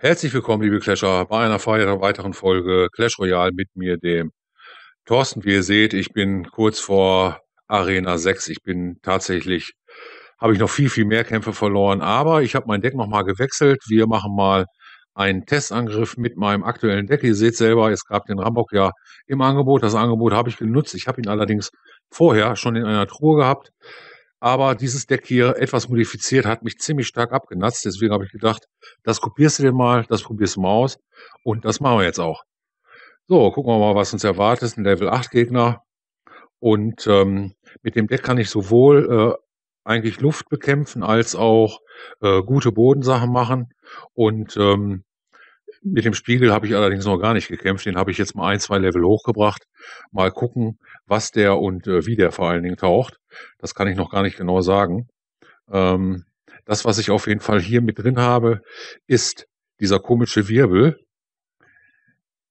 Herzlich willkommen, liebe Clasher, bei einer weiteren Folge Clash Royale mit mir, dem Thorsten. Wie ihr seht, ich bin kurz vor Arena 6. Ich bin tatsächlich habe ich noch viel, viel mehr Kämpfe verloren. Aber ich habe mein Deck nochmal gewechselt. Wir machen mal einen Testangriff mit meinem aktuellen Deck. Ihr seht selber, es gab den Rambock ja im Angebot. Das Angebot habe ich genutzt. Ich habe ihn allerdings vorher schon in einer Truhe gehabt. Aber dieses Deck hier etwas modifiziert hat mich ziemlich stark abgenutzt. Deswegen habe ich gedacht, das kopierst du dir mal, das probierst du mal aus. Und das machen wir jetzt auch. So, gucken wir mal, was uns erwartet. Ein Level 8 Gegner. Und ähm, mit dem Deck kann ich sowohl äh, eigentlich Luft bekämpfen als auch äh, gute Bodensachen machen. Und ähm, mit dem Spiegel habe ich allerdings noch gar nicht gekämpft. Den habe ich jetzt mal ein, zwei Level hochgebracht. Mal gucken, was der und äh, wie der vor allen Dingen taucht. Das kann ich noch gar nicht genau sagen. Ähm, das, was ich auf jeden Fall hier mit drin habe, ist dieser komische Wirbel.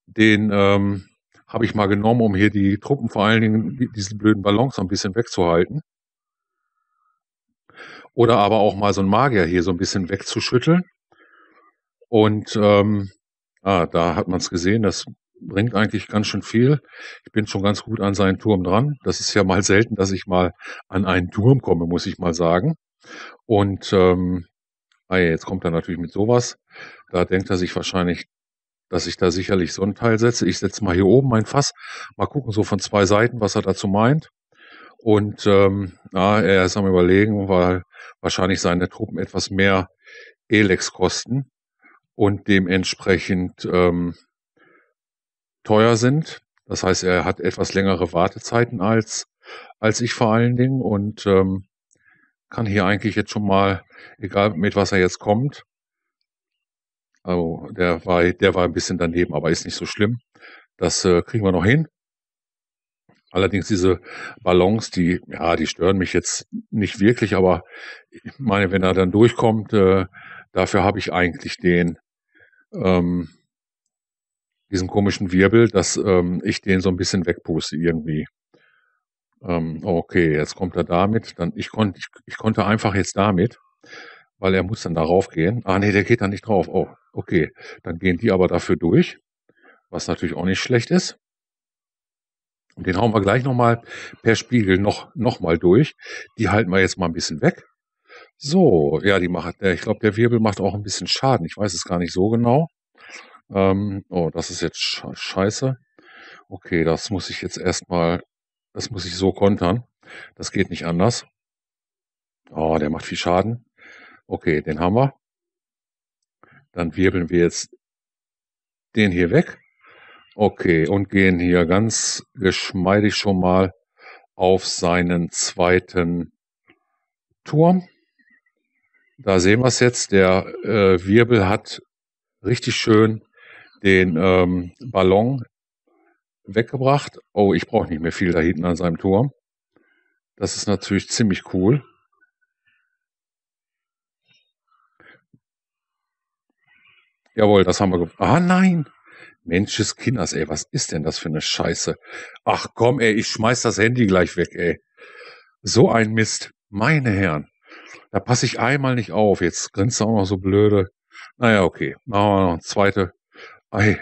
Den ähm, habe ich mal genommen, um hier die Truppen vor allen Dingen diesen blöden Ballon so ein bisschen wegzuhalten. Oder aber auch mal so ein Magier hier so ein bisschen wegzuschütteln. Und ähm, ah, da hat man es gesehen, das bringt eigentlich ganz schön viel. Ich bin schon ganz gut an seinen Turm dran. Das ist ja mal selten, dass ich mal an einen Turm komme, muss ich mal sagen. Und ähm, ah jetzt kommt er natürlich mit sowas. Da denkt er sich wahrscheinlich, dass ich da sicherlich so einen Teil setze. Ich setze mal hier oben mein Fass, mal gucken, so von zwei Seiten, was er dazu meint. Und ähm, ja, er ist am Überlegen, weil wahrscheinlich seine Truppen etwas mehr Elex kosten und dementsprechend ähm, teuer sind. Das heißt, er hat etwas längere Wartezeiten als, als ich vor allen Dingen und ähm, kann hier eigentlich jetzt schon mal, egal mit was er jetzt kommt, also der war, der war ein bisschen daneben, aber ist nicht so schlimm. Das äh, kriegen wir noch hin. Allerdings diese Ballons, die, ja, die stören mich jetzt nicht wirklich, aber ich meine, wenn er dann durchkommt, äh, dafür habe ich eigentlich den, ähm, diesen komischen Wirbel, dass ähm, ich den so ein bisschen wegpuste irgendwie. Ähm, okay, jetzt kommt er damit, dann, ich, kon, ich, ich konnte einfach jetzt damit, weil er muss dann darauf gehen. Ah, nee, der geht da nicht drauf. Oh, okay. Dann gehen die aber dafür durch, was natürlich auch nicht schlecht ist. Und Den hauen wir gleich nochmal per Spiegel noch, noch mal durch. Die halten wir jetzt mal ein bisschen weg. So, ja, die macht, äh, ich glaube, der Wirbel macht auch ein bisschen Schaden. Ich weiß es gar nicht so genau. Ähm, oh, das ist jetzt scheiße. Okay, das muss ich jetzt erstmal, das muss ich so kontern. Das geht nicht anders. Oh, der macht viel Schaden. Okay, den haben wir. Dann wirbeln wir jetzt den hier weg. Okay, und gehen hier ganz geschmeidig schon mal auf seinen zweiten Turm. Da sehen wir es jetzt. Der äh, Wirbel hat richtig schön den ähm, Ballon weggebracht. Oh, ich brauche nicht mehr viel da hinten an seinem Turm. Das ist natürlich ziemlich cool. Jawohl, das haben wir. Ah nein, Mensch des Kinders, also, ey, was ist denn das für eine Scheiße? Ach komm, ey, ich schmeiß das Handy gleich weg, ey. So ein Mist. Meine Herren. Da passe ich einmal nicht auf. Jetzt grinst du auch noch so blöde. Naja, okay. Machen wir noch eine zweite. Ey,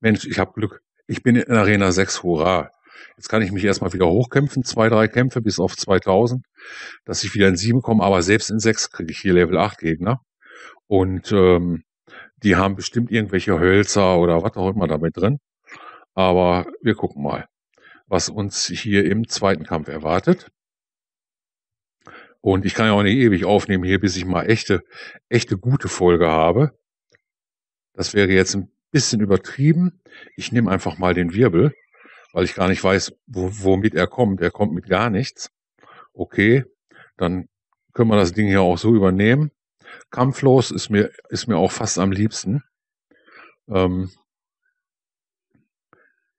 Mensch, ich hab Glück. Ich bin in Arena 6, hurra. Jetzt kann ich mich erstmal wieder hochkämpfen, zwei, drei Kämpfe bis auf 2000, dass ich wieder in 7 komme, aber selbst in 6 kriege ich hier Level 8 Gegner. Und ähm, die haben bestimmt irgendwelche Hölzer oder was auch immer damit drin. Aber wir gucken mal, was uns hier im zweiten Kampf erwartet. Und ich kann ja auch nicht ewig aufnehmen hier, bis ich mal echte, echte gute Folge habe. Das wäre jetzt ein bisschen übertrieben. Ich nehme einfach mal den Wirbel, weil ich gar nicht weiß, womit er kommt. Er kommt mit gar nichts. Okay, dann können wir das Ding hier auch so übernehmen. Kampflos ist mir, ist mir auch fast am liebsten. Ähm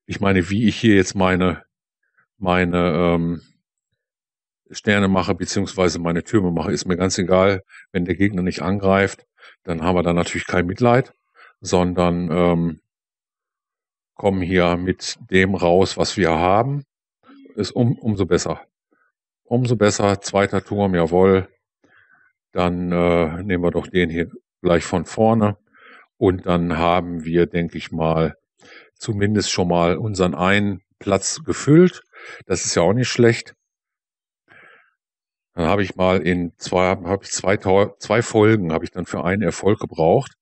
ich meine, wie ich hier jetzt meine, meine ähm, Sterne mache, beziehungsweise meine Türme mache, ist mir ganz egal. Wenn der Gegner nicht angreift, dann haben wir da natürlich kein Mitleid, sondern ähm, kommen hier mit dem raus, was wir haben. Ist um, umso besser. Umso besser, zweiter Turm, jawohl. Dann äh, nehmen wir doch den hier gleich von vorne. Und dann haben wir, denke ich mal, zumindest schon mal unseren einen Platz gefüllt. Das ist ja auch nicht schlecht. Dann habe ich mal in zwei, habe ich zwei, zwei Folgen habe ich dann für einen Erfolg gebraucht.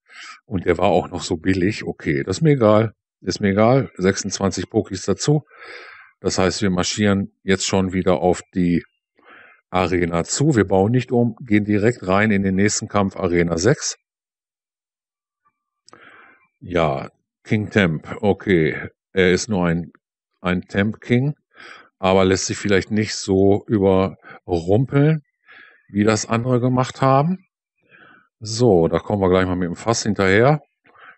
Und der war auch noch so billig. Okay, das ist mir egal. Ist mir egal. 26 Pokis dazu. Das heißt, wir marschieren jetzt schon wieder auf die Arena zu. Wir bauen nicht um, gehen direkt rein in den nächsten Kampf Arena 6. Ja, King Temp, okay. Er ist nur ein, ein Temp King, aber lässt sich vielleicht nicht so überrumpeln, wie das andere gemacht haben. So, da kommen wir gleich mal mit dem Fass hinterher.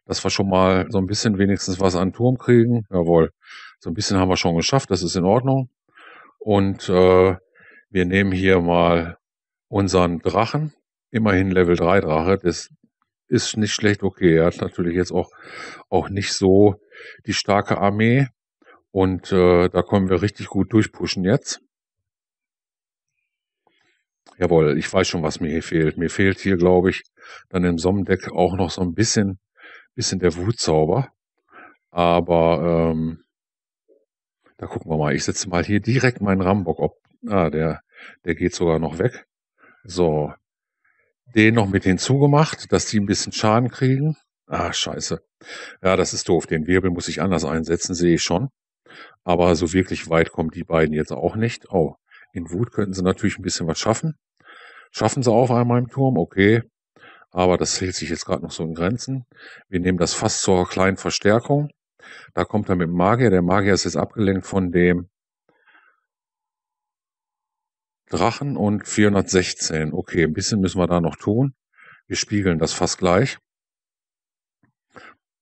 Dass wir schon mal so ein bisschen wenigstens was an Turm kriegen. Jawohl. So ein bisschen haben wir schon geschafft, das ist in Ordnung. Und äh, wir nehmen hier mal unseren Drachen, immerhin Level 3 Drache, das ist nicht schlecht, okay, er hat natürlich jetzt auch, auch nicht so die starke Armee und äh, da können wir richtig gut durchpushen jetzt. Jawohl, ich weiß schon, was mir hier fehlt. Mir fehlt hier, glaube ich, dann im Sonnendeck auch noch so ein bisschen, bisschen der Wutzauber. Aber ähm, da gucken wir mal. Ich setze mal hier direkt meinen Rambock Ah, der, der geht sogar noch weg. So. Den noch mit hinzugemacht, dass die ein bisschen Schaden kriegen. Ah, scheiße. Ja, das ist doof. Den Wirbel muss ich anders einsetzen, sehe ich schon. Aber so wirklich weit kommen die beiden jetzt auch nicht. Oh, in Wut könnten sie natürlich ein bisschen was schaffen. Schaffen sie auf einmal im Turm, okay. Aber das hält sich jetzt gerade noch so in Grenzen. Wir nehmen das fast zur kleinen Verstärkung. Da kommt er mit dem Magier. Der Magier ist jetzt abgelenkt von dem Drachen und 416. Okay, ein bisschen müssen wir da noch tun. Wir spiegeln das fast gleich.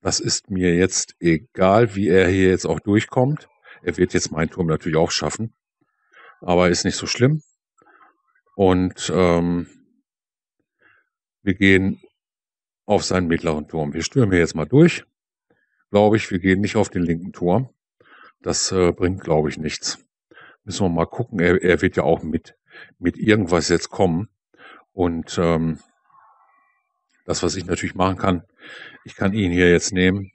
Das ist mir jetzt egal, wie er hier jetzt auch durchkommt. Er wird jetzt meinen Turm natürlich auch schaffen. Aber ist nicht so schlimm. Und ähm, wir gehen auf seinen mittleren Turm. Wir stürmen hier jetzt mal durch. Glaube ich, wir gehen nicht auf den linken Turm. Das äh, bringt, glaube ich, nichts. Müssen wir mal gucken. Er, er wird ja auch mit mit irgendwas jetzt kommen. Und ähm, das, was ich natürlich machen kann, ich kann ihn hier jetzt nehmen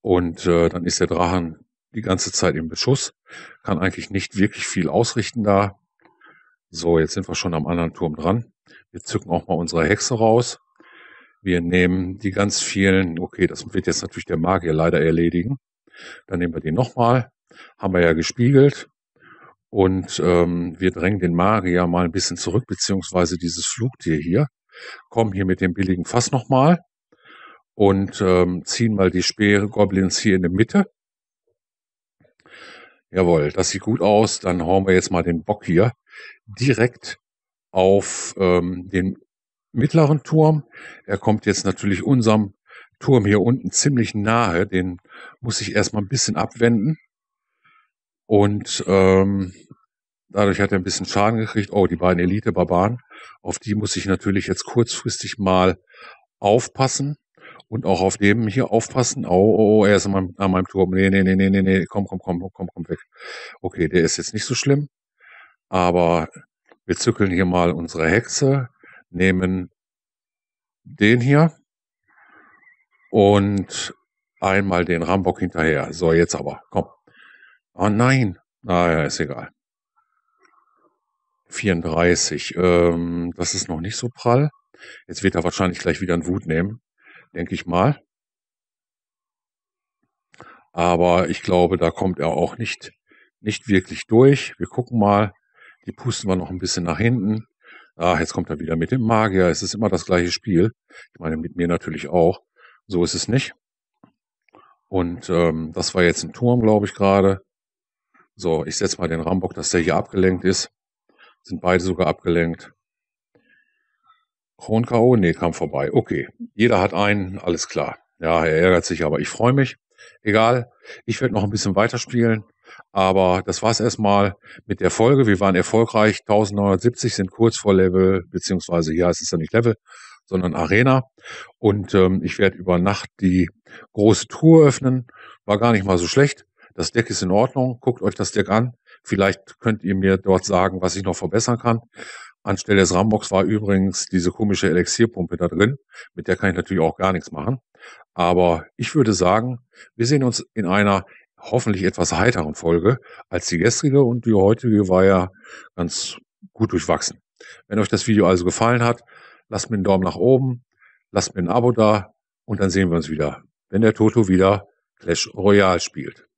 und äh, dann ist der Drachen die ganze Zeit im Beschuss, kann eigentlich nicht wirklich viel ausrichten da. So, jetzt sind wir schon am anderen Turm dran. Wir zücken auch mal unsere Hexe raus. Wir nehmen die ganz vielen, okay, das wird jetzt natürlich der Magier leider erledigen. Dann nehmen wir die nochmal, haben wir ja gespiegelt. Und ähm, wir drängen den Magier mal ein bisschen zurück, beziehungsweise dieses Flugtier hier. Kommen hier mit dem billigen Fass nochmal und ähm, ziehen mal die Speere Goblins hier in der Mitte. Jawohl, das sieht gut aus. Dann hauen wir jetzt mal den Bock hier direkt auf ähm, den mittleren Turm. Er kommt jetzt natürlich unserem Turm hier unten ziemlich nahe. Den muss ich erstmal ein bisschen abwenden. Und ähm, dadurch hat er ein bisschen Schaden gekriegt. Oh, die beiden Elite-Barbaren. Auf die muss ich natürlich jetzt kurzfristig mal aufpassen. Und auch auf dem hier aufpassen. Oh, oh, oh er ist an meinem, an meinem Turm. Nee, nee, nee, nee, nee, nee. Komm, komm, komm, komm, komm, weg. Okay, der ist jetzt nicht so schlimm. Aber wir zückeln hier mal unsere Hexe, nehmen den hier und einmal den Rambock hinterher. So, jetzt aber, komm. Ah nein, naja, ah, ist egal. 34, ähm, das ist noch nicht so prall. Jetzt wird er wahrscheinlich gleich wieder in Wut nehmen, denke ich mal. Aber ich glaube, da kommt er auch nicht, nicht wirklich durch. Wir gucken mal. Die pusten wir noch ein bisschen nach hinten. Ah, jetzt kommt er wieder mit dem Magier. Es ist immer das gleiche Spiel. Ich meine, mit mir natürlich auch. So ist es nicht. Und ähm, das war jetzt ein Turm, glaube ich, gerade. So, ich setze mal den Rambock, dass der hier abgelenkt ist. Sind beide sogar abgelenkt. Kron K.O.? Nee, kam vorbei. Okay, jeder hat einen, alles klar. Ja, er ärgert sich, aber ich freue mich. Egal, ich werde noch ein bisschen weiterspielen. Aber das war's erstmal mit der Folge. Wir waren erfolgreich. 1970 sind kurz vor Level, beziehungsweise hier heißt es ja nicht Level, sondern Arena. Und ähm, ich werde über Nacht die große Tour öffnen. War gar nicht mal so schlecht das Deck ist in Ordnung, guckt euch das Deck an. Vielleicht könnt ihr mir dort sagen, was ich noch verbessern kann. Anstelle des Rambox war übrigens diese komische Elixierpumpe da drin. Mit der kann ich natürlich auch gar nichts machen. Aber ich würde sagen, wir sehen uns in einer hoffentlich etwas heiteren Folge als die gestrige und die heutige war ja ganz gut durchwachsen. Wenn euch das Video also gefallen hat, lasst mir einen Daumen nach oben, lasst mir ein Abo da und dann sehen wir uns wieder, wenn der Toto wieder Clash Royale spielt.